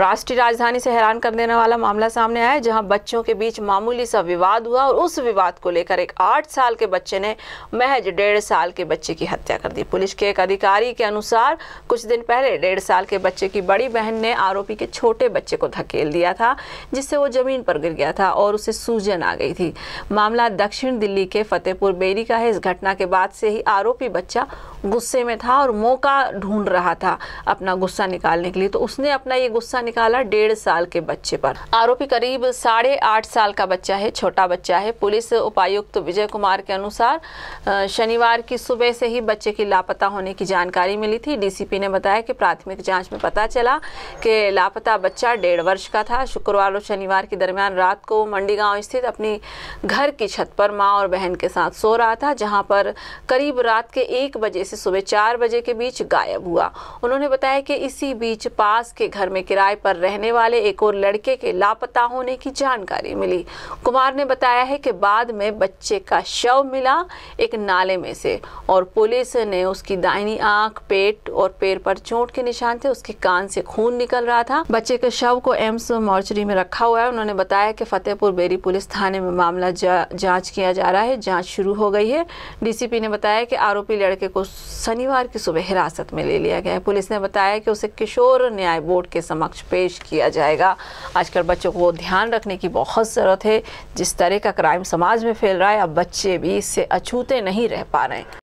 राष्ट्रीय राजधानी से हैरान कर देने वाला मामला सामने आया जहां बच्चों के बीच मामूली सा विवाद हुआ और उस विवाद को लेकर एक आठ साल के बच्चे ने महज डेढ़ साल के बच्चे की हत्या कर दी पुलिस के एक अधिकारी के अनुसार कुछ दिन पहले डेढ़ साल के बच्चे की बड़ी बहन ने आरोपी के छोटे बच्चे को धकेल दिया था जिससे वो जमीन पर गिर गया था और उसे सूजन आ गई थी मामला दक्षिण दिल्ली के फतेहपुर बेरी का है इस घटना के बाद से ही आरोपी बच्चा गुस्से में था और मौका ढूंढ रहा था अपना गुस्सा निकालने के लिए तो उसने अपना ये गुस्सा निकाला डेढ़ साल के बच्चे पर आरोपी करीब साढ़े आठ साल का बच्चा है छोटा बच्चा है पुलिस उपायुक्त तो विजय कुमार के अनुसार शनिवार की सुबह से ही बच्चे की लापता होने की जानकारी मिली थी डीसीपी ने बताया कि प्राथमिक जांच में पता चला कि लापता बच्चा डेढ़ वर्ष का था शुक्रवार और शनिवार के दरमियान रात को मंडी गाँव स्थित अपनी घर की छत पर माँ और बहन के साथ सो रहा था जहाँ पर करीब रात के एक बजे से सुबह चार बजे के बीच गायब हुआ उन्होंने बताया कि इसी बीच पास के घर में किराए पर रहने वाले एक और लड़के के लापता होने की जानकारी मिली कुमार ने बताया है कि बाद में बच्चे का शव मिला एक नाले में से और पुलिस ने उसकी दाहिनी आंख पेट और पैर पर चोट के निशान थे उसके कान से खून निकल रहा था बच्चे के शव को एम्स मॉर्चरी में रखा हुआ है उन्होंने बताया कि फतेहपुर बेरी पुलिस थाने में मामला जांच किया जा रहा है जांच शुरू हो गई है डीसीपी ने बताया कि आरोपी लड़के को शनिवार की सुबह हिरासत में ले लिया गया है पुलिस ने बताया कि उसे किशोर न्याय बोर्ड के समक्ष पेश किया जाएगा आजकल बच्चों को ध्यान रखने की बहुत ज़रूरत है जिस तरह का क्राइम समाज में फैल रहा है अब बच्चे भी इससे अछूते नहीं रह पा रहे हैं